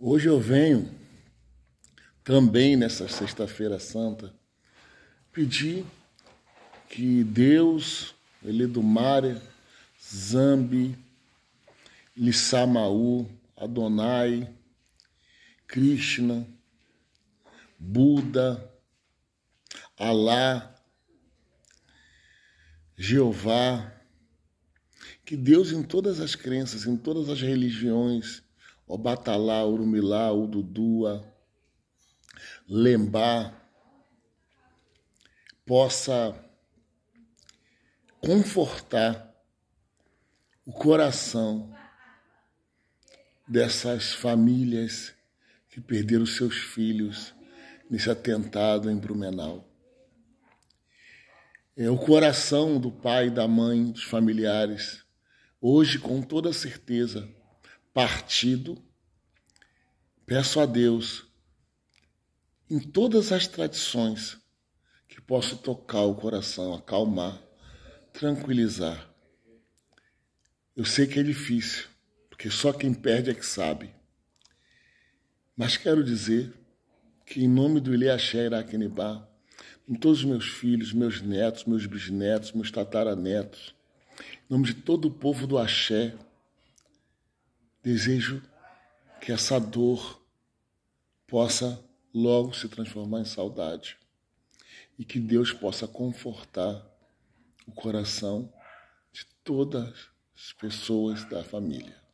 Hoje eu venho também nessa Sexta-feira Santa pedir que Deus, ele do Eledumária, Zambi, Lissamaú, Adonai, Krishna, Buda, Alá, Jeová, que Deus em todas as crenças, em todas as religiões, Obatalá, Urumilá, Ududua, Lembá, possa confortar o coração dessas famílias que perderam seus filhos nesse atentado em Brumenau. É, o coração do pai, da mãe, dos familiares, hoje, com toda certeza, partido, peço a Deus, em todas as tradições, que possa tocar o coração, acalmar, tranquilizar. Eu sei que é difícil, porque só quem perde é que sabe. Mas quero dizer que, em nome do Axé Iraquenibá, em todos os meus filhos, meus netos, meus bisnetos, meus tataranetos, em nome de todo o povo do Axé, Desejo que essa dor possa logo se transformar em saudade e que Deus possa confortar o coração de todas as pessoas da família.